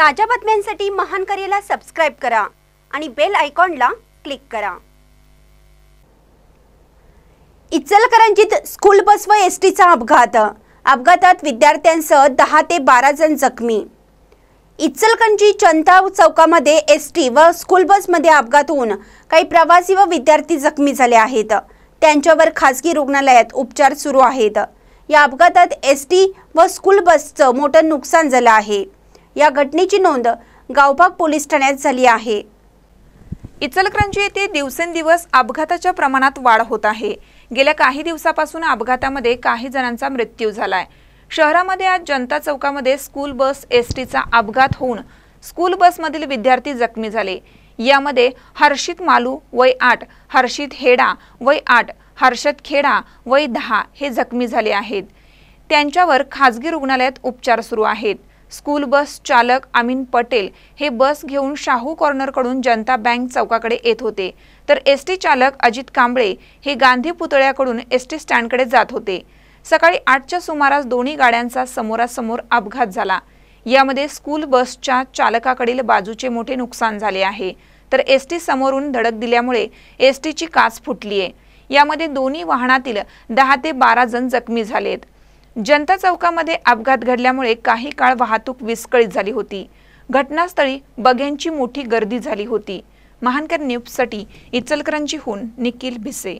ताज्या बातम्यांसाठी महान करेला सबस्क्राईब करा आणि बेल आयकॉनला क्लिक करा इचलकरंजीत स्कूल बस व एस टीचा अपघात अपघातात विद्यार्थ्यांसह दहा ते बारा जण जखमी इचलकरंजी चंताव चौकामध्ये एस टी व स्कूल बसमध्ये अपघात होऊन काही प्रवासी व विद्यार्थी जखमी झाले आहेत त्यांच्यावर खासगी रुग्णालयात उपचार सुरू आहेत या अपघातात एस टी व स्कूल बसचं मोठं नुकसान झालं आहे या घटनेची नोंद गावबाग पोलीस ठाण्यात झाली आहे इचलकरंजी येथे दिवसेंदिवस अपघाताच्या प्रमाणात वाढ होत आहे गेल्या काही दिवसापासून अपघातामध्ये काही जणांचा मृत्यू झालाय शहरामध्ये आज जनता चौकामध्ये स्कूल बस एस टीचा अपघात होऊन स्कूल बसमधील विद्यार्थी जखमी झाले यामध्ये हर्षित मालू वय आठ हर्षित हेडा वय आठ हर्षद खेडा वय दहा हे जखमी झाले आहेत त्यांच्यावर खाजगी रुग्णालयात उपचार सुरू आहेत स्कूल बस चालक अमीन पटेल हे बस घेऊन शाहू कॉर्नरकडून जनता बँक चौकाकडे येत होते तर एस टी चालक अजित कांबळे हे गांधी पुतळ्याकडून एस टी स्टँडकडे जात होते सकाळी आठच्या सुमारास दोन्ही गाड्यांचा समोरासमोर अपघात झाला यामध्ये स्कूल बसच्या चालकाकडील बाजूचे मोठे नुकसान झाले आहे तर एस टी समोरून धडक दिल्यामुळे एस टीची काच फुटली आहे यामध्ये दोन्ही वाहनातील दहा ते बारा जण जखमी झालेत जनता चौकामध्ये अपघात घडल्यामुळे काही काळ वाहतूक विस्कळीत झाली होती घटनास्थळी बघ्यांची मोठी गर्दी झाली होती महानकर न्यूजसाठी इचलकरंजीहून निखिल भिसे